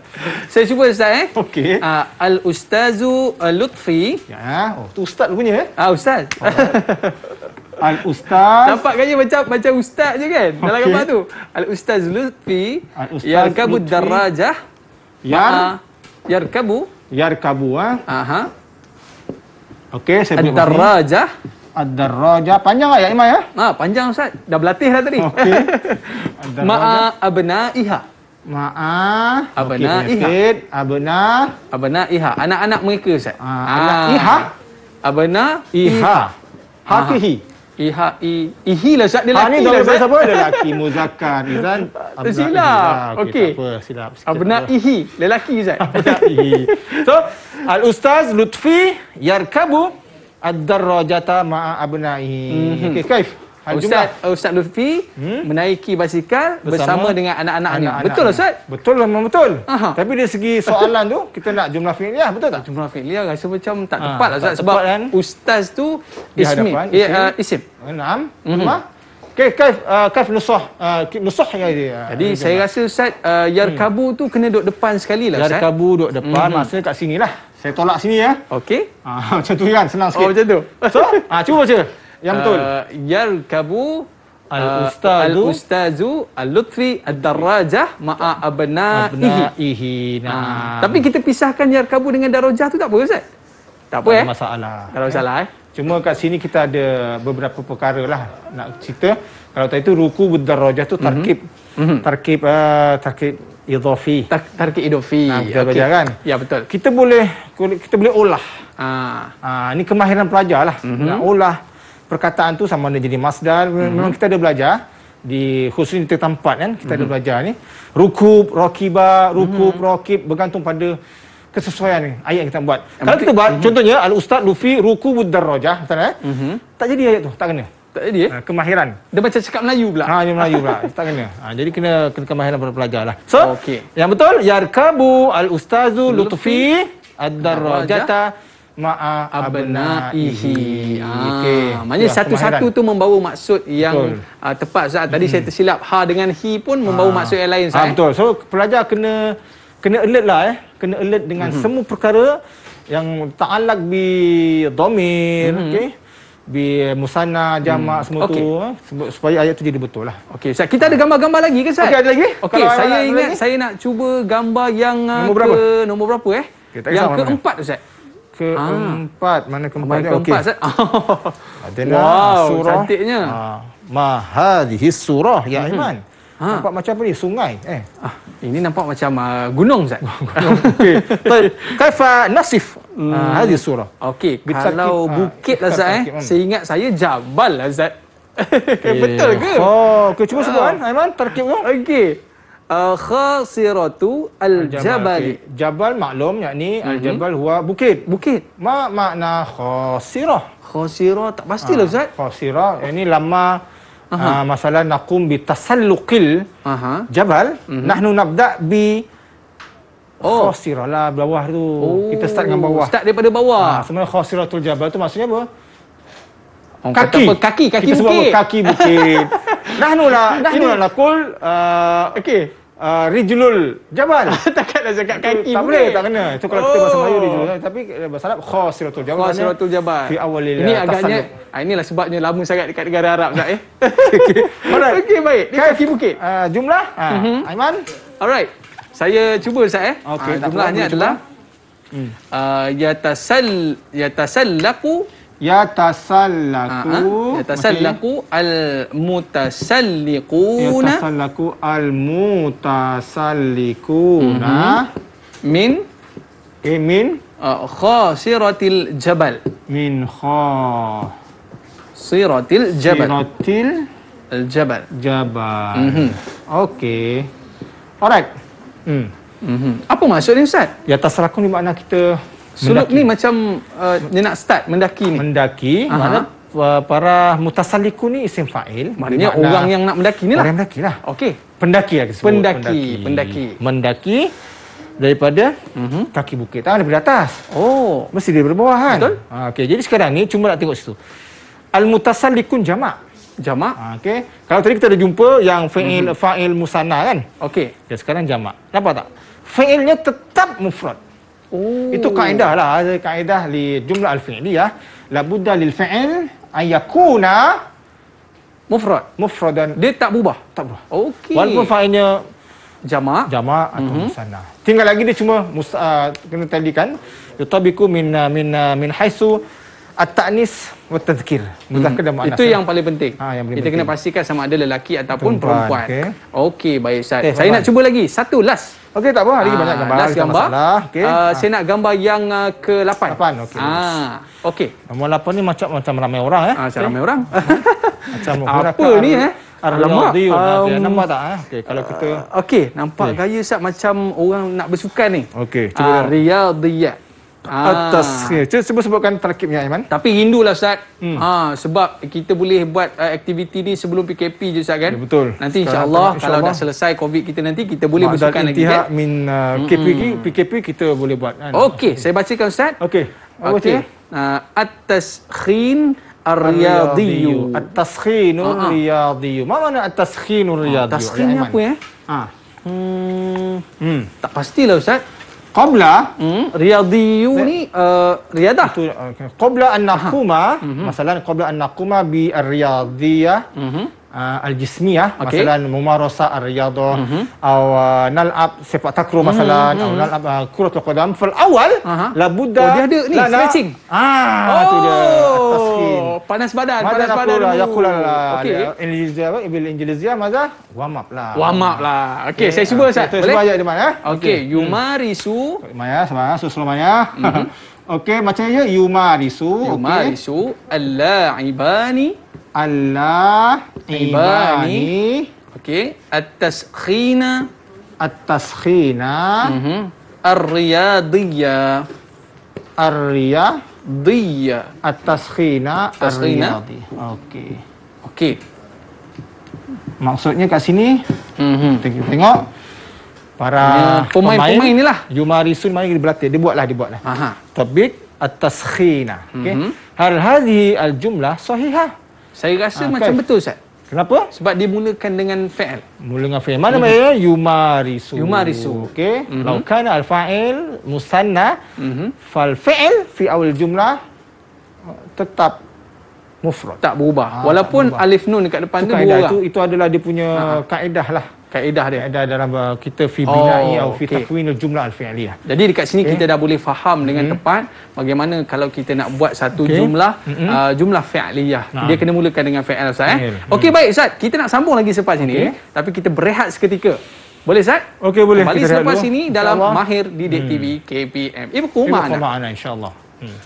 Saya (laughs) cuba okay. ustaz eh. Okey. Ah, uh, Al Ustazu uh, Lutfi. Ya. Oh, tu ustaz punya eh. Ah, uh, ustaz. Oh, (laughs) Al Ustaz. Dapat gaya macam baca ustaz je kan okay. dalam gambar tu. Al Ustaz Lutfi. Al Ustaz. Yang kabu darajah. Yang yang kabu. Yar kabu ah. Aha. Okey, saya buat. Darajah. Ini. Ad-Daraja. Panjang ya Imam ya? Ha, panjang Ustaz. Dah berlatih dah tadi. (laughs) Okey. (laughs) Ma'a abna'iha. Ma'a abna'iha. Abna. Abna'iha. Anak-anak mereka Ustaz. Ha, ah. Iha. Abna. Iha. Hakihi. Iha. Ihi lah Ustaz. Dia lelaki. Ha, ni dalam lah, siapa? (laughs) Lelaki muzakkan. Izan. Tersilap. Okey. Tak apa. Silap. Abna'ihi. Lelaki Ustaz. Abna'ihi. So, Al-Ustaz Lutfi Yarkabu ad-darrajata ma'a abna'i. Mhm. Okey, Kaif. Ustaz, Ustaz Lutfi hmm? menaiki basikal bersama, bersama dengan anak-anak ni. Betul lah Ustaz? Betul lah, memang betul. Aha. Tapi dari segi soalan tu, kita nak jumlah filia betul tak? Jumlah filia rasa macam tak ha, tepat lah Ustaz. Sebab kan? Ustaz tu ismi. Di hadapan, ya, ah, isim. Enam. Mm -hmm. Okay, kaif, uh, kaif nusuh. Uh, ah, nusuh ya, dia. Jadi saya rasa Ustaz, uh, yarkabu hmm. tu kena duduk depan sekali lah Ustaz. Yarkabu duduk depan, mm -hmm. maksudnya kat sini lah. Saya tolak sini ya. Okey. (laughs) Ah, macam tu kan, senang oh, sikit. Oh, macam tu. So, ah, cuba saja. Yang betul. Uh, eh, yal kabu eh, Al-ustazu, al-ustazu al-lutfi ad-darajah ma'a abna'ihi. Abna'ihi. Nah. Hmm. Tapi kita pisahkan yar kabu dengan darajah tu tak apa Ustaz? Tak apa tak eh? Tak masalah. Tak masalah eh? eh? Cuma kat sini kita ada beberapa perkara lah nak cerita. Kalau tadi tu ruku berdarajah tu tarkib. Mm-hmm. Tarkib uh, tarkib idhofi. Tark, tarkib idhofi. Nah, kita okay. belajar kan? Ya betul. Kita boleh kita boleh olah. Ah. Ah, ini kemahiran pelajar lah. Mm-hmm. Nak olah perkataan tu sama ada jadi masdar. Mm-hmm. Memang kita ada belajar di khususnya di tempat kan kita mm-hmm. ada mhm. belajar ni ruku rakiba ruku mm-hmm. rakib bergantung pada kesesuaian ni ayat yang kita buat. Yang Kalau kita buat mm-hmm. contohnya al ustaz Luffy ruku buddarajah betul eh? Mm-hmm. Tak jadi ayat tu, tak kena. Tak jadi eh? Ha, kemahiran. Dia macam cakap Melayu pula. Ha dia Melayu pula. (laughs) tak kena. Ha, jadi kena kena kemahiran pada pelajar lah. So, okay. yang betul yarkabu al ustazu Luffy ad-darajata ma'a abna'ihi. Ah, Okey. Maknanya ya, satu-satu tu membawa maksud yang uh, tepat Saat Tadi hmm. saya tersilap ha dengan hi pun membawa ha. maksud yang lain Ustaz. Ha, eh? betul. So pelajar kena kena alert lah eh kena alert dengan mm-hmm. semua perkara yang ta'alak bi domir mm-hmm. okey bi musanna jamak hmm. semua okay. tu eh. sebab supaya ayat tu jadi betul lah. Okey, Ustaz, kita ada gambar-gambar lagi ke Ustaz? Okey, ada lagi? Okey, okay, saya ingat lagi? saya nak cuba gambar yang ah, nombor berapa? ke nombor berapa eh? Okay, yang keempat Ustaz. Keempat, mana ah. keempat dia? Okey. Keempat Ustaz. (laughs) wow, surah. Cantiknya. Ha, ma hadhihi surah ya mhm. Iman. Ha. Nampak macam apa ni? Sungai eh. Ah, ini nampak macam uh, gunung Zat. (laughs) Okey. Kaifa nasif hmm. ah, hadhihi surah. Okey, kalau ah, bukit lah Zat eh. Saya ingat saya jabal lah Zat. Okay. (laughs) Eh, betul ke? Oh, okay. cuba sebut kan Aiman terkip tu. Okey. Uh, khasiratu al-jabal. Okay. Jabal maklum yakni mm-hmm. al-jabal huwa bukit. Bukit. Ma makna khasirah? Khasirah tak pastilah ha. Ustaz. Khasirah ini lama uh, masalah naqum bi tasalluqil jabal uh-huh. nahnu nabda bi Oh. Khosirah lah bawah tu. Oh. Kita start dengan bawah. Start daripada bawah. Ha, sebenarnya khosirah jabal tu maksudnya apa? Orang kaki. apa? Kaki, kaki Kita bukit. sebut Kaki bukit. dah (laughs) lah dah nulah lah kul. Uh, ah, okay uh, Rijlul Jabal. (laughs) Takkan nak cakap kaki. Itu, tak boleh, tak kena. Itu kalau oh. kita bahasa Melayu Rijlul. Tapi eh, bahasa Arab Khosiratul Jabal. Khosiratul Jabal. Fi awalil Ini agaknya, tasalli. Ah, inilah sebabnya lama sangat dekat negara Arab tak eh. (laughs) Okey, okay, baik. Di kaki bukit. Uh, jumlah. Uh-huh. Aiman. Alright. Saya cuba Ustaz eh. Okay, uh, jumlahnya adalah. Hmm. Uh, yatasal, laku. Ya tasallaku. Ya tasallaku al ah, ah. mutasalliquna. Ya tasallaku al mutasalliquna. Mm-hmm. Min eh, min uh, khasiratil jabal. Min kha siratil jabal. Siratil al jabal. Jabal. Mm -hmm. Okey. Alright. Hmm. Mm -hmm. Apa maksud ni Ustaz? Ya tasallaku ni makna kita Suluk ni macam uh, dia nak start mendaki ni. Mendaki, mana uh, para mutasaliku ni isim fa'il. Maknanya makna orang yang nak mendaki ni lah. Orang mendaki lah. Okey. Pendaki lah Pendaki. Pendaki. pendaki. Mendaki daripada uh-huh. kaki bukit. Tak, ah, daripada atas. Oh. Mesti daripada bawah kan. Betul. Ha, Okey, jadi sekarang ni cuma nak tengok situ. Al-mutasallikun jama' jamak. Ha, Okey, Kalau tadi kita dah jumpa yang fa'il, mm-hmm. fa'il musana kan? Okey. Ya, sekarang jamak. Nampak tak? Fa'ilnya tetap mufrad. Ooh. Itu kaedah lah. Kaedah li jumlah al-fi'li ya. La buddha lil fi'il ayakuna mufrad. Mufrad dan... Dia tak berubah? Tak berubah. Okey. Walaupun fa'ilnya jama' jama' atau mm-hmm. musanna. Tinggal lagi dia cuma musa, ah, kena tadi kan. Yutabiku min, min, min haisu at-ta'nis Oh, terzikir. Mudahkan hmm. Itu ya. yang paling penting. Ha, yang paling kita penting. kena pastikan sama ada lelaki ataupun perempuan. perempuan. Okey, okay, baik Ustaz. Eh, saya nak cuba lagi. Satu, last. Okey, tak apa. Hari ini ah, banyak gambar. Last gambar. Okay. Uh, ha. Saya nak gambar yang uh, ke-8. 8, okey. Ha. Okey. Nombor 8 ni macam macam ramai orang. Eh. Ha, macam okay. ramai orang. (laughs) macam Apa ni eh? Alamak. um, nampak tak? Eh? Okay, kalau kita... Okey, nampak okay. gaya Ustaz macam orang nak bersukan ni. Okey, cuba. Uh, Riyadiyat. Ah. atas ah. ya. Cuba sebut sebutkan tarkibnya Aiman. Tapi rindulah Ustaz. Hmm. Ha, sebab kita boleh buat uh, aktiviti ni sebelum PKP je Ustaz kan. Ya, betul. Nanti Insyaallah. insya kalau dah selesai COVID kita nanti kita boleh Ma'adal bersukan lagi kan. min PKP uh, hmm. PKP kita boleh buat kan. Okey, saya bacakan Ustaz. Okey. Okey. Okay. Uh, at-taskhin ar-riyadiyyu. At-taskhinu riyadiyyu. Ma mana at-taskhinu riyadiyyu? Taskhin apa ya? Ha. Hmm. hmm. Tak pastilah Ustaz. Qabla hmm. riyadiyuni uh, riyadah. Itu, okay. Qabla an nakuma, uh -huh. masalan qabla an nakuma bi ar-riyadhiyah. Uh mhm. -huh uh, ah, al-jismiyah okay. masalan mumarasa ar-riyadah uh-huh. Mhm. atau uh, ah, nal'ab sepak takraw uh-huh. masalan atau mhm, uh-huh. Mhm. nal'ab uh, kuratul qadam fal awal uh-huh. la budda oh, dia ada ni la, stretching ah oh. tu dia oh, atas panas badan Mada panas badan ya okey injilizia ibil injilizia maza warm lah Wamap lah okay. saya cuba okay. saya cuba ayat di mana eh okey okay. yumarisu hmm. maya ya, susu susul maya (laughs) Okay, macam ya yumarisu yumarisu okay. al-la'ibani okay. Allah Ibani Okey atas khina atas khina mhm ar-riyadiyya ar-riyadiyya atas khina ar-riyadiyya okey okey maksudnya kat sini mhm kita tengok para pemain-pemain inilah Yumarisun mari berlatih dia buatlah dia buatlah aha tabik atas khina okey mm-hmm. hal hadhihi al-jumlah sahihah saya rasa ha, macam kaif. betul Ustaz. Kenapa? Sebab dia mulakan dengan fa'al. Mula dengan fa'al. Mana maknanya? Mm-hmm. Yumarisu. Yumarisu. Okey. Mm-hmm. Laukan al-fa'il musanna. Mm-hmm. Fal-fa'il fi awal jumlah tetap mufrad. Tak berubah. Ha, Walaupun tak berubah. alif nun dekat depan itu tu berubah. Itu, itu adalah dia punya ha. kaedah lah kaedah dia ada dalam uh, kita fi binai oh, atau fi takwinul jumlah al fi'liyah. Jadi dekat sini okay. kita dah boleh faham dengan hmm. tepat bagaimana kalau kita nak buat satu okay. jumlah mm-hmm. uh, jumlah fi'liyah. Nah. Dia kena mulakan dengan fi'il Ustaz eh. Okey mm. baik Ustaz, kita nak sambung lagi selepas okay. ini tapi kita berehat seketika. Boleh Ustaz? Okey boleh. Kembali kita selepas ini dalam Mahir Didik hmm. KPM. Ibu Kumah. Ibu Kumah insya-Allah. Hmm.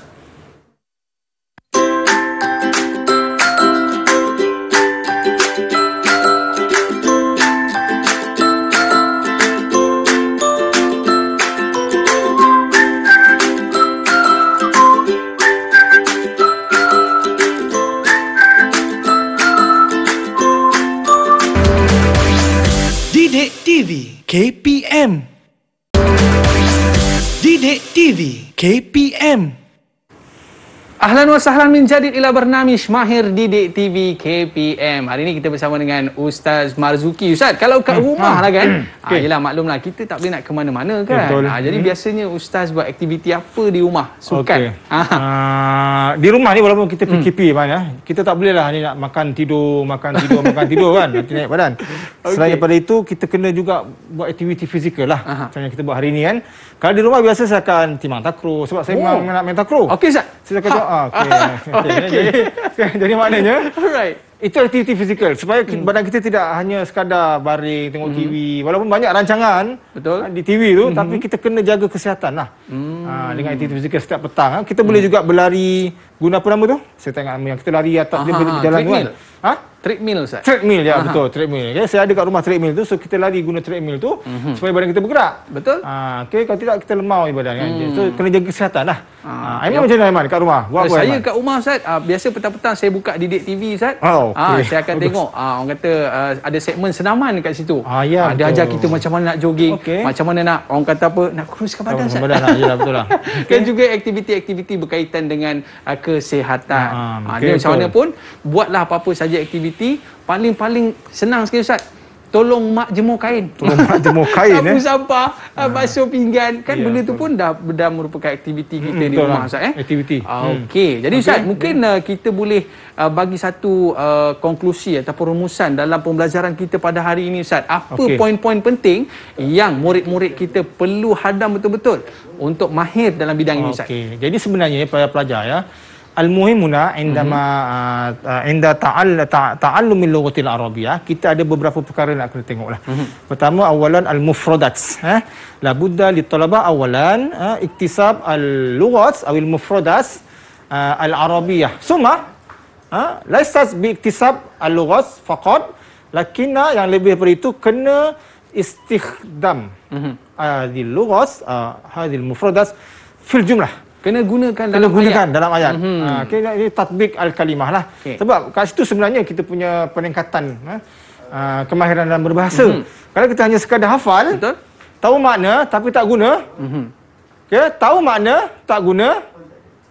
KPM. Didik TV KPM. Ahlan wa sahlan min jadid ila bernamish mahir didik TV KPM. Hari ini kita bersama dengan Ustaz Marzuki. Ustaz, kalau kat hmm, rumah hmm. lah kan, okay. Hmm, ah, yelah maklumlah kita tak boleh nak ke mana-mana kan. Betul. Ah, jadi hmm. biasanya Ustaz buat aktiviti apa di rumah? Sukan. Okay. Ah. Uh, di rumah ni walaupun kita PKP hmm. mana, ya, kita tak boleh lah ni nak makan tidur, makan tidur, (laughs) makan tidur kan. Nanti naik badan. Okay. Selain daripada itu, kita kena juga buat aktiviti fizikal lah. Aha. Macam yang kita buat hari ni kan. Kalau di rumah biasa saya akan timang takro. Sebab saya oh. memang nak main takro. Okey Ustaz. Saya akan ha okay. Ah, okay. Ah, (laughs) jadi maknanya Alright itu aktiviti fizikal supaya hmm. badan kita tidak hanya sekadar baring tengok hmm. TV walaupun banyak rancangan betul ah, di TV tu hmm. tapi kita kena jaga kesihatan lah hmm. ha, dengan aktiviti fizikal setiap petang kita hmm. boleh juga berlari guna apa nama tu saya tengok yang kita lari atau dia berjalan kan? ha? treadmill Ustaz. Treadmill ya Aha. betul treadmill. Okay, saya ada kat rumah treadmill tu so kita lari guna treadmill tu mm-hmm. supaya badan kita bergerak. Betul? Ha okey kalau tidak kita lemau ibadah kan. Mm. So kena jaga kesihatan lah. Ha Aiman ya. macam mana Aiman kat rumah? Buat eh, Saya Aiman? kat rumah Ustaz uh, biasa petang-petang saya buka Didik TV Ustaz. Oh, okay. uh, saya akan tengok uh, orang kata uh, ada segmen senaman kat situ. Ah, ya, uh, dia ajar kita macam mana nak jogging, okay. macam mana nak orang kata apa nak kuruskan badan Ustaz. Badan lah, yalah, betul lah. (laughs) Okay. Dan juga aktiviti-aktiviti berkaitan dengan uh, kesihatan. Ha uh, okay, uh, macam mana pun buatlah apa-apa saja aktiviti aktiviti paling-paling senang sekali ustaz tolong mak jemur kain tolong mak jemur kain (laughs) eh sampah ah, ah. basuh pinggan kan yeah, benda tu pun dah dah merupakan aktiviti kita mm, di rumah lah. ustaz eh aktiviti ah, hmm. okey jadi okay. mungkin yeah. kita boleh uh, bagi satu uh, konklusi ataupun rumusan dalam pembelajaran kita pada hari ini ustaz apa okay. poin-poin penting yang murid-murid kita perlu hadam betul-betul untuk mahir dalam bidang okay. ini ustaz okey jadi sebenarnya para pelajar ya Al-muhimuna indama mhm. uh, uh, inda ta'al ta'allum ta lughati al-arabiyyah kita ada beberapa perkara nak kena tengoklah. Mhm. Pertama awalan al-mufradat eh la budda li talaba awalan eh, iktisab al-lughat aw al-mufradat uh, al-arabiyyah. Suma eh, laisa bi iktisab al-lughat faqat lakinna yang lebih daripada itu kena istikdam. Mhm. Uh, hadhihi al-lughat hadhihi al-mufradat fil jumlah kena gunakan dalam kena gunakan ayat. dalam ayat mm-hmm. ha, ah, kena ini tatbik al-kalimah lah okay. sebab kat situ sebenarnya kita punya peningkatan ha, ah, kemahiran dalam berbahasa mm-hmm. kalau kita hanya sekadar hafal Betul? tahu makna tapi tak guna mm-hmm. okay, tahu makna tak guna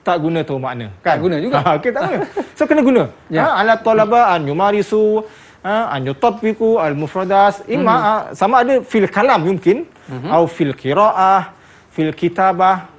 tak guna tahu makna kan tak guna juga ah, okey tak guna so kena guna yeah. ha, ala talaba an yumarisu ha, an yutabbiqu al mufradas ima mm-hmm. sama ada fil kalam mungkin mm-hmm. atau fil qiraah fil kitabah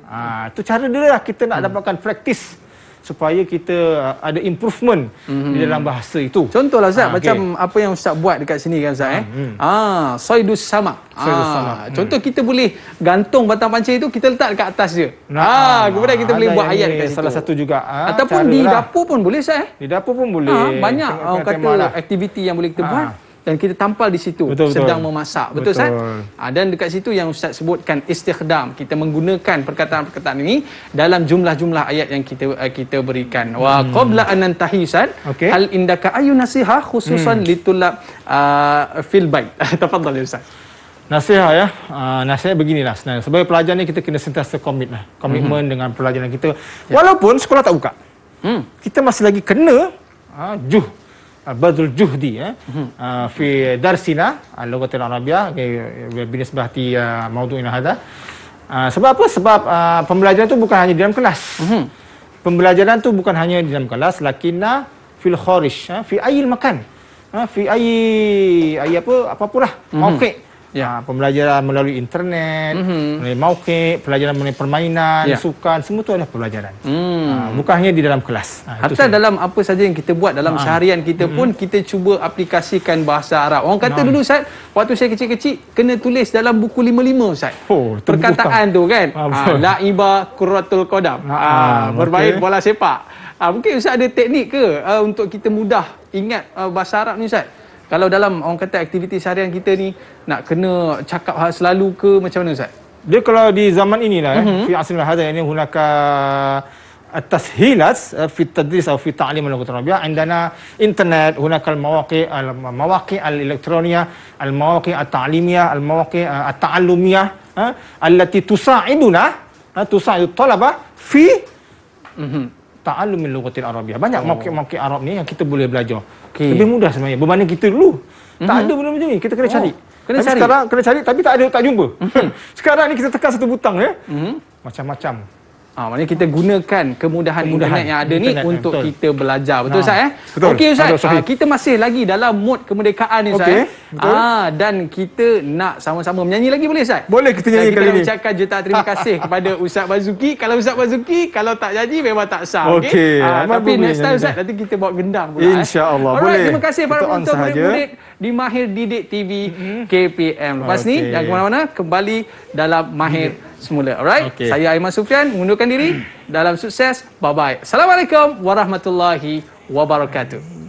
itu ah, cara dia lah kita nak hmm. dapatkan praktis supaya kita ah, ada improvement hmm. di dalam bahasa itu. Contohlah Ustaz, ah, ha, macam okay. apa yang Ustaz buat dekat sini kan Ustaz eh. Hmm. Ah, ha, saidus sama. ha, contoh hmm. kita boleh gantung batang panci itu kita letak dekat atas dia. Nah, ha, kemudian kita boleh buat ayat dekat salah satu juga. Ha, ataupun di lah. dapur pun boleh Ustaz eh. Di dapur pun boleh. Ha, banyak orang kata aktiviti lah. yang boleh kita ha. buat dan kita tampal di situ betul, sedang betul. memasak betul ustaz ha, dan dekat situ yang ustaz sebutkan istikhdam kita menggunakan perkataan-perkataan ini dalam jumlah-jumlah ayat yang kita uh, kita berikan wa hmm. qabla an tantahi ustaz hal indaka ayu nasiha khususan hmm. litulab uh, fil bait (laughs) tafadhal ya ustaz Nasihat ya, uh, nasihat beginilah sebenarnya. Sebagai pelajar ni kita kena sentiasa komit lah. Komitmen mm-hmm. dengan pelajaran kita. Yeah. Walaupun sekolah tak buka. Hmm. Kita masih lagi kena uh, juh badrul juhdi ya fi darsina al-lughatil uh, arabiyah bernisbah ti uh, maudu ini hada sebab apa sebab uh, pembelajaran tu bukan hanya di dalam kelas hmm pembelajaran tu bukan hanya di dalam kelas lakinna fil kharij eh, fi ayil makan eh, fi ayi ayi apa apa pula mm-hmm yeah. Ya. uh, pembelajaran melalui internet, mm-hmm. melalui mauket, pelajaran melalui permainan, yeah. sukan, semua tu adalah pembelajaran. Mm. Uh, bukan hanya di dalam kelas. Uh, ah, Hatta dalam apa saja yang kita buat dalam uh. seharian kita mhm. pun, mm. kita cuba aplikasikan bahasa Arab. Orang kata no. dulu Ustaz, waktu saya kecil-kecil, kena tulis dalam buku lima-lima Ustaz. Oh, Perkataan tu kan. Uh, uh, La'iba kuratul qadam. Uh, uh, bermain okay. bola sepak. Uh, mungkin Ustaz ada teknik ke uh, untuk kita mudah ingat uh, bahasa Arab ni Ustaz? kalau dalam orang kata aktiviti seharian kita ni nak kena cakap hal selalu ke macam mana ustaz dia kalau di zaman inilah fi asrul hada ini gunakan التسهيلات في التدريس او في تعليم اللغه العربيه عندنا انترنت هناك المواقع المواقع الالكترونيه المواقع التعليميه المواقع التعلميه التي تساعدنا تساعد الطلبه في ta'alumil lughatil arabiyah. Banyak oh. mauqif-mauqif Arab ni yang kita boleh belajar. Okay. Lebih mudah sebenarnya berbanding kita dulu. Mm-hmm. Tak mhm. ada benda macam ni. Kita kena oh. cari. Kena tapi cari. Sekarang kena cari tapi tak ada tak jumpa. Mm-hmm. (laughs) sekarang ni kita tekan satu butang ya. Mm-hmm. Macam-macam Ha, maknanya kita gunakan kemudahan, kemudahan internet yang ada internet, ni untuk betul. kita belajar. Betul Ustaz eh? Betul. Okey Ustaz, ha, kita masih lagi dalam mod kemerdekaan ni Ustaz. Okay. Ha, eh? ah, dan kita nak sama-sama menyanyi lagi boleh Ustaz? Boleh kita nyanyi kali ni. Kita ucapkan juta terima (laughs) kasih kepada Ustaz Bazuki. Kalau Ustaz Bazuki, kalau tak jadi memang tak sah. Okey. Okay? Ha, tapi next time nyanyi. Ustaz, nanti kita bawa gendang pula. Eh? InsyaAllah. Eh. Boleh. Terima kasih para penonton murid-murid di Mahir Didik TV KPM. Lepas okay. ni, jangan ke mana-mana. Kembali dalam Mahir Didik semula. Alright? Okay. Saya Aiman Sufian mengundurkan diri. Dalam sukses. Bye-bye. Assalamualaikum warahmatullahi wabarakatuh.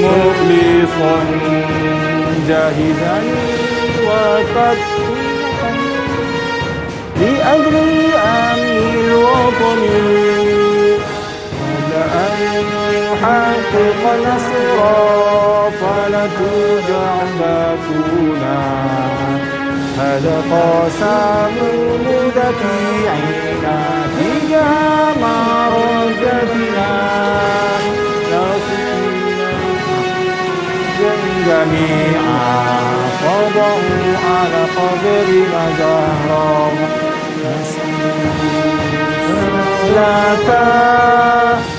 مخلصا جاهدا وقد لأجل أمن الوطن قبل أن يحقق نصرا فلتوجع باتونا هذا قاسم الذي عينا تجاه مرجتنا جميعا فضعوا على قدرنا زهرا La Maranatha.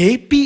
KP